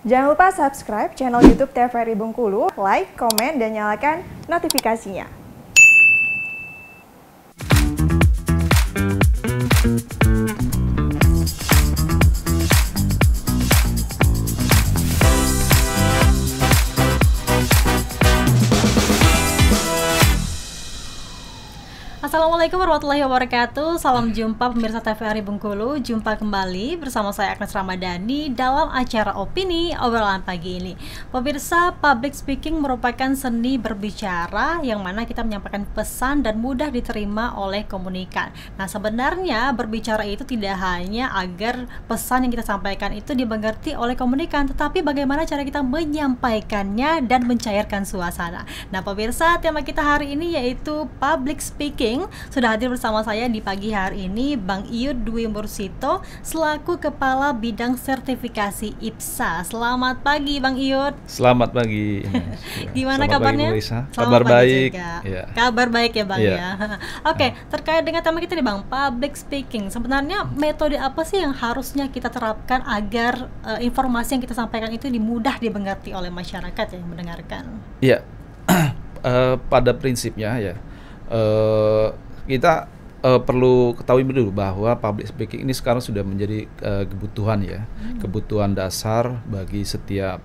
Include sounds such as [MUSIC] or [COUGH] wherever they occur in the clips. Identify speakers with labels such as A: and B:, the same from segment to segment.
A: Jangan lupa subscribe channel YouTube TVRI Bengkulu, like, komen, dan nyalakan notifikasinya. Assalamualaikum warahmatullahi wabarakatuh. Salam jumpa pemirsa TVRI Bengkulu. Jumpa kembali bersama saya Agnes Ramadhani dalam acara opini obrolan pagi ini. Pemirsa, public speaking merupakan seni berbicara yang mana kita menyampaikan pesan dan mudah diterima oleh komunikan. Nah, sebenarnya berbicara itu tidak hanya agar pesan yang kita sampaikan itu dimengerti oleh komunikan, tetapi bagaimana cara kita menyampaikannya dan mencairkan suasana. Nah, pemirsa, tema kita hari ini yaitu public speaking Banking sudah hadir bersama saya di pagi hari ini Bang Iyut Dwi Mursito selaku Kepala Bidang Sertifikasi IPSA. Selamat pagi Bang Iyut.
B: Selamat pagi.
A: [LAUGHS] Gimana Selamat kabarnya? Pagi, Selamat Kabar baik. Ya. Kabar baik ya Bang iya. ya. ya. [LAUGHS] Oke, okay, hmm. terkait dengan tema kita nih Bang, public speaking. Sebenarnya metode apa sih yang harusnya kita terapkan agar uh, informasi yang kita sampaikan itu dimudah dimengerti oleh masyarakat yang mendengarkan?
B: Iya. uh, [CLEARS THROAT] pada prinsipnya ya uh, kita uh, perlu ketahui dulu bahwa public speaking ini sekarang sudah menjadi uh, kebutuhan ya, hmm. kebutuhan dasar bagi setiap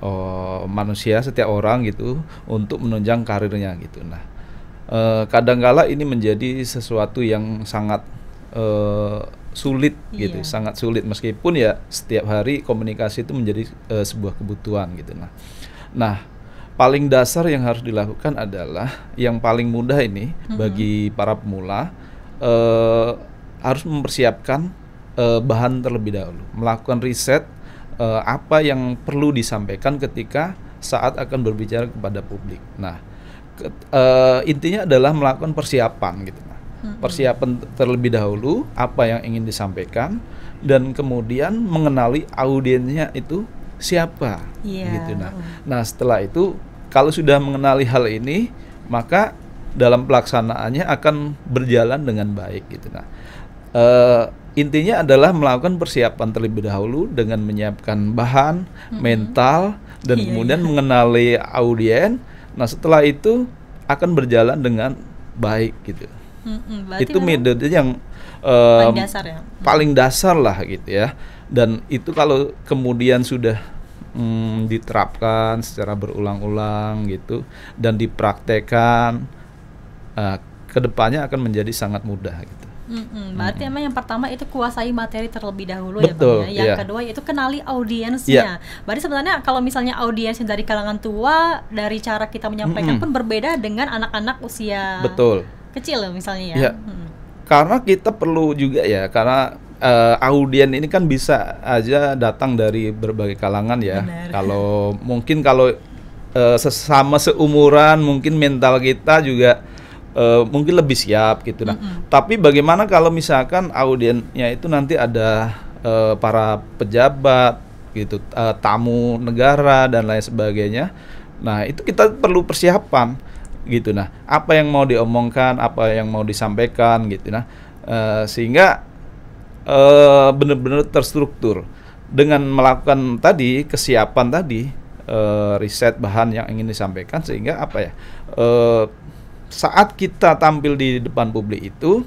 B: uh, manusia, setiap orang gitu untuk menunjang karirnya gitu. Nah, uh, kadangkala ini menjadi sesuatu yang sangat uh, sulit gitu, iya. sangat sulit meskipun ya setiap hari komunikasi itu menjadi uh, sebuah kebutuhan gitu. Nah, nah paling dasar yang harus dilakukan adalah yang paling mudah ini hmm. bagi para pemula uh, harus mempersiapkan uh, bahan terlebih dahulu, melakukan riset uh, apa yang perlu disampaikan ketika saat akan berbicara kepada publik. Nah, ke, uh, intinya adalah melakukan persiapan gitu. Nah, hmm. Persiapan terlebih dahulu apa yang ingin disampaikan dan kemudian mengenali audiensnya itu siapa yeah. gitu. Nah, nah setelah itu kalau sudah mengenali hal ini, maka dalam pelaksanaannya akan berjalan dengan baik gitu. Nah, e, intinya adalah melakukan persiapan terlebih dahulu dengan menyiapkan bahan, hmm mental, dan iya, kemudian iya. mengenali audien. Nah, setelah itu akan berjalan dengan baik gitu. hmm itu metode yang um, paling dasar ya. paling dasar lah gitu ya. Dan itu kalau kemudian sudah mm, diterapkan secara berulang-ulang gitu dan dipraktekkan uh, eh, kedepannya akan menjadi sangat mudah gitu.
A: Mm-mm, berarti mm emang yang pertama itu kuasai materi terlebih dahulu ya, Betul, ya bang ya. Yang yeah. kedua itu kenali audiensnya. Yeah. Berarti sebenarnya kalau misalnya audiens dari kalangan tua, dari cara kita menyampaikan Mm-mm. pun berbeda dengan anak-anak usia Betul. kecil misalnya ya. Yeah. Mm.
B: Karena kita perlu juga ya, karena uh, audien ini kan bisa aja datang dari berbagai kalangan ya. Kalau mungkin kalau uh, sesama seumuran mungkin mental kita juga uh, mungkin lebih siap gitu. Nah, mm -hmm. tapi bagaimana kalau misalkan audiennya itu nanti ada uh, para pejabat gitu, uh, tamu negara dan lain sebagainya. Nah, itu kita perlu persiapan gitu. Nah, apa yang mau diomongkan, apa yang mau disampaikan gitu. Nah, uh, sehingga Eh, benar-benar terstruktur dengan melakukan tadi kesiapan tadi uh, riset bahan yang ingin disampaikan sehingga apa ya uh, saat kita tampil di depan publik itu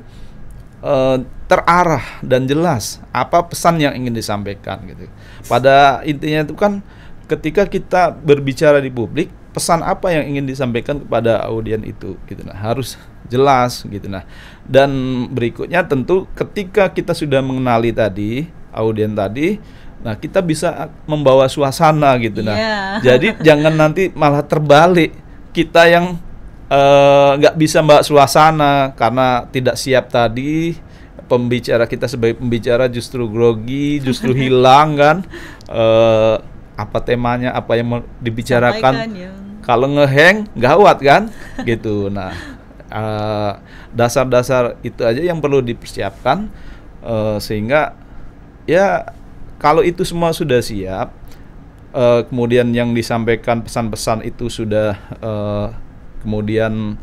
B: uh, terarah dan jelas apa pesan yang ingin disampaikan gitu pada intinya itu kan ketika kita berbicara di publik pesan apa yang ingin disampaikan kepada audiens itu gitu nah harus jelas gitu nah dan berikutnya tentu ketika kita sudah mengenali tadi audien tadi Nah, kita bisa membawa suasana gitu nah. Iya. Jadi [LAUGHS] jangan nanti malah terbalik kita yang eh, nggak uh, bisa mbak suasana karena tidak siap tadi pembicara kita sebagai pembicara justru grogi, justru [LAUGHS] hilang kan. Uh, apa temanya, apa yang dibicarakan. Sampaikan, ya. Kalau ngeheng gawat kan gitu. Nah, Eh, dasar-dasar uh, itu aja yang perlu dipersiapkan uh, sehingga ya kalau itu semua sudah siap uh, kemudian yang disampaikan pesan-pesan itu sudah uh, kemudian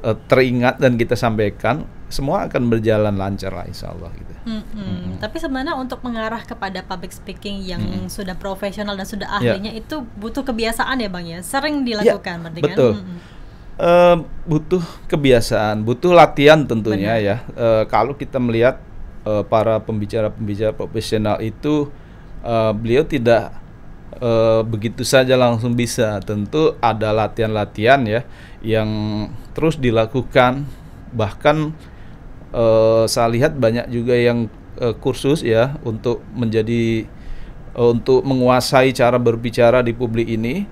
B: uh, teringat dan kita sampaikan semua akan berjalan lancar lah insya Allah gitu.
A: Hmm, -hmm. -hmm. Tapi sebenarnya untuk mengarah kepada public speaking yang -hmm. sudah profesional dan sudah ya. ahlinya ya. itu butuh kebiasaan ya bang ya, sering ya, dilakukan ya, Betul.
B: -hmm Eh, butuh kebiasaan, butuh latihan tentunya Benar. ya. Uh, kalau kita melihat uh, para pembicara-pembicara profesional itu, uh, beliau tidak uh, begitu saja langsung bisa. Tentu ada latihan-latihan ya yang terus dilakukan. Bahkan uh, saya lihat banyak juga yang uh, kursus ya untuk menjadi uh, untuk menguasai cara berbicara di publik ini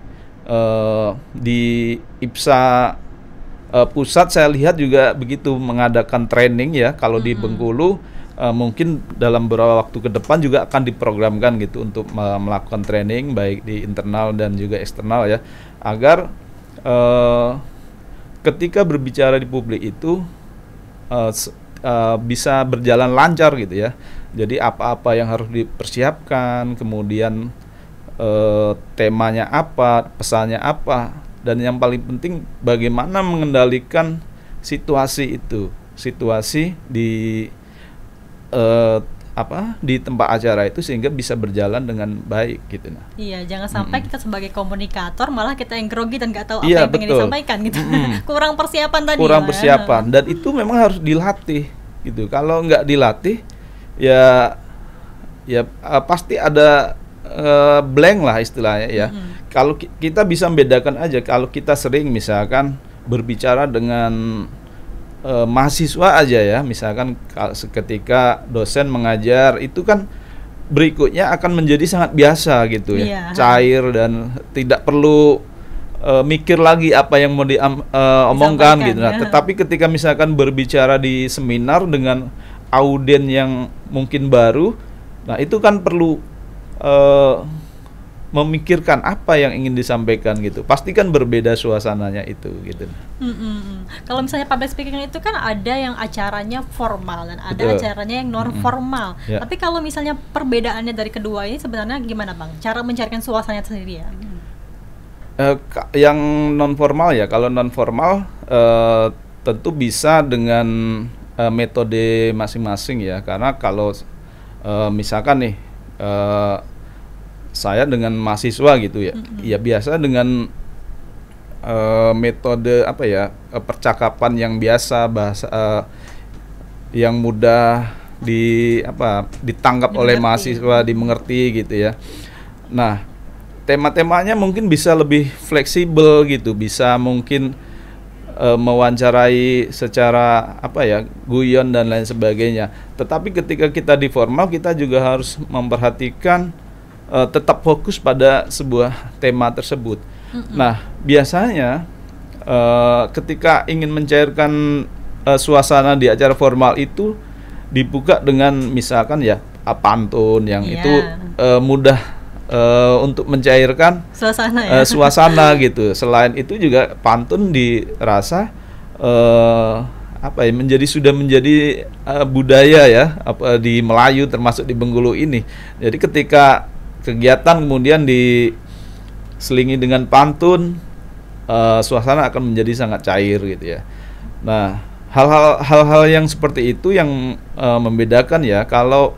B: uh, di IPSA uh, pusat saya lihat juga begitu mengadakan training ya kalau mm -hmm. di Bengkulu uh, mungkin dalam beberapa waktu ke depan juga akan diprogramkan gitu untuk uh, melakukan training baik di internal dan juga eksternal ya agar uh, ketika berbicara di publik itu uh, uh, bisa berjalan lancar gitu ya jadi apa-apa yang harus dipersiapkan kemudian eh, temanya apa, pesannya apa, dan yang paling penting bagaimana mengendalikan situasi itu, situasi di eh, apa di tempat acara itu sehingga bisa berjalan dengan baik gitu nah.
A: Iya, jangan sampai mm -hmm. kita sebagai komunikator malah kita yang grogi dan nggak tahu apa iya, yang ingin disampaikan gitu. Mm [LAUGHS] Kurang persiapan tadi. Kurang lah. persiapan
B: dan itu memang harus dilatih gitu. Kalau nggak dilatih ya ya eh, pasti ada Eh, blank lah istilahnya ya. Mm -hmm. Kalau ki kita bisa membedakan aja kalau kita sering misalkan berbicara dengan uh, mahasiswa aja ya, misalkan ketika dosen mengajar itu kan berikutnya akan menjadi sangat biasa gitu ya. Yeah. Cair dan tidak perlu uh, mikir lagi apa yang mau diomongkan uh, gitu. Nah, ya. tetapi ketika misalkan berbicara di seminar dengan audien yang mungkin baru, nah itu kan perlu uh, memikirkan apa yang ingin disampaikan gitu. Pastikan berbeda suasananya itu gitu.
A: Mm, mm -mm. Kalau misalnya public speaking itu kan ada yang acaranya formal dan ada Betul. acaranya yang non mm, mm. formal. yeah. Tapi kalau misalnya perbedaannya dari kedua ini sebenarnya gimana bang? Cara mencarikan suasananya sendiri ya?
B: Uh, yang non formal ya. Kalau non formal uh, tentu bisa dengan uh, metode masing-masing ya. Karena kalau uh, misalkan nih uh, saya dengan mahasiswa gitu ya. Mm-hmm. Ya biasa dengan uh, metode apa ya eh, percakapan yang biasa bahasa uh, yang mudah di apa ditangkap dimengerti. oleh mahasiswa dimengerti gitu ya. Nah tema-temanya mungkin bisa lebih fleksibel gitu, bisa mungkin e, mewawancarai secara apa ya guyon dan lain sebagainya. Tetapi ketika kita di formal kita juga harus memperhatikan e, tetap fokus pada sebuah tema tersebut. Mm -hmm. Nah biasanya e, ketika ingin mencairkan e, suasana di acara formal itu dibuka dengan misalkan ya pantun yang yeah. itu e, mudah uh, untuk mencairkan
A: suasana ya? uh,
B: suasana [LAUGHS] gitu. Selain itu juga pantun dirasa uh, apa ya menjadi sudah menjadi uh, budaya ya apa di Melayu termasuk di Bengkulu ini. Jadi ketika kegiatan kemudian diselingi dengan pantun uh, suasana akan menjadi sangat cair gitu ya. Nah, hal-hal hal-hal yang seperti itu yang uh, membedakan ya kalau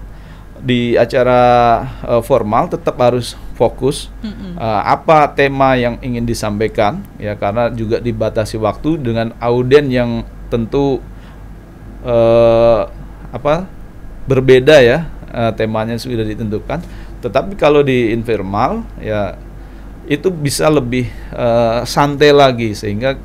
B: di acara uh, formal tetap harus fokus mm -hmm. uh, apa tema yang ingin disampaikan ya karena juga dibatasi waktu dengan auden yang tentu uh, apa berbeda ya uh, temanya sudah ditentukan tetapi kalau di informal ya itu bisa lebih uh, santai lagi sehingga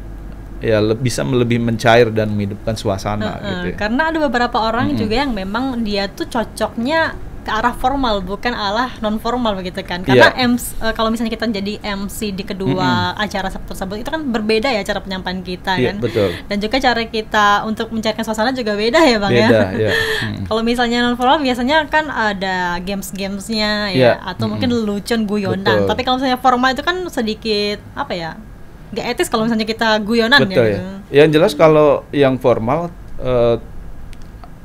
B: ya bisa lebih mencair dan menghidupkan suasana uh -uh. gitu ya.
A: Karena ada beberapa orang mm -hmm. juga yang memang dia tuh cocoknya ke arah formal bukan arah non formal begitu kan karena yeah. MC, uh, e, kalau misalnya kita jadi MC di kedua mm -hmm. acara tersebut itu kan berbeda ya cara penyampaian kita yeah, kan betul. dan juga cara kita untuk mencairkan suasana juga beda ya bang ya. beda, [LAUGHS] ya yeah. mm. kalau misalnya non formal biasanya kan ada games gamesnya ya yeah. atau mm -hmm. mungkin lucu guyonan tapi kalau misalnya formal itu kan sedikit apa ya nggak etis kalau misalnya kita guyonan ya, Betul ya. ya.
B: Yang jelas kalau yang formal uh,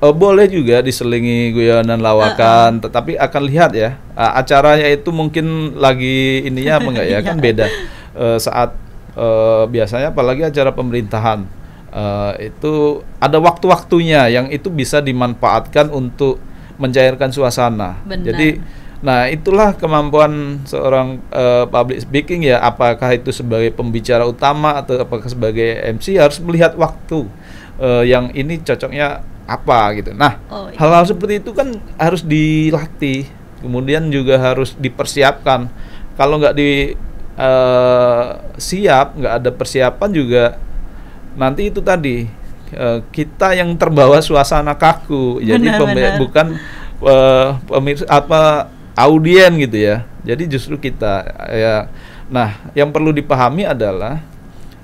B: uh, boleh juga diselingi guyonan lawakan, uh, uh. tetapi akan lihat ya uh, acaranya itu mungkin lagi ininya apa enggak ya [LAUGHS] kan iya. beda uh, saat uh, biasanya apalagi acara pemerintahan uh, itu ada waktu-waktunya yang itu bisa dimanfaatkan untuk mencairkan suasana. Benar. Jadi Nah, itulah kemampuan seorang uh, public speaking ya. Apakah itu sebagai pembicara utama atau apakah sebagai MC harus melihat waktu uh, yang ini cocoknya apa gitu. Nah, hal-hal oh, iya. seperti itu kan harus dilatih, kemudian juga harus dipersiapkan. Kalau nggak di uh, siap, nggak ada persiapan juga nanti itu tadi uh, kita yang terbawa suasana kaku. Benar, Jadi benar. bukan uh, pemirsa apa audien gitu ya. Jadi justru kita ya nah yang perlu dipahami adalah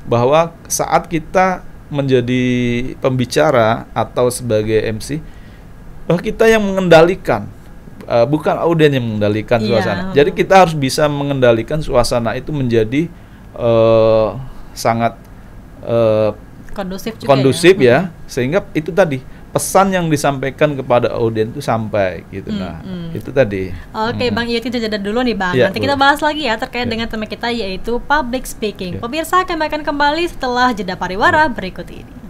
B: bahwa saat kita menjadi pembicara atau sebagai MC bahwa kita yang mengendalikan uh, bukan audien yang mengendalikan yeah. suasana. Jadi kita harus bisa mengendalikan suasana itu menjadi uh, sangat uh,
A: kondusif ya. kondusif ya, ya
B: sehingga itu tadi pesan yang disampaikan kepada audiens itu sampai gitu mm, nah mm. itu tadi oke okay, mm. bang
A: iya jeda dulu nih bang ya, nanti kita bahas lagi ya terkait ya. dengan tema kita yaitu public speaking ya. pemirsa kami akan kembali setelah jeda pariwara ya. berikut ini